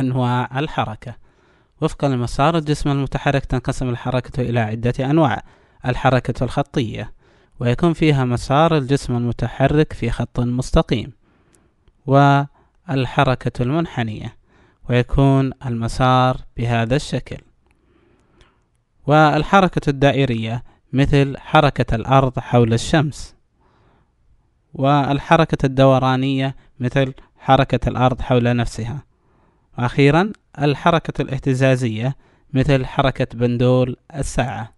أنواع الحركة وفقا لمسار الجسم المتحرك تنقسم الحركة إلى عدة أنواع الحركة الخطية ويكون فيها مسار الجسم المتحرك في خط مستقيم والحركة المنحنية ويكون المسار بهذا الشكل والحركة الدائرية مثل حركة الأرض حول الشمس والحركة الدورانية مثل حركة الأرض حول نفسها أخيرا الحركة الاهتزازية مثل حركة بندول الساعة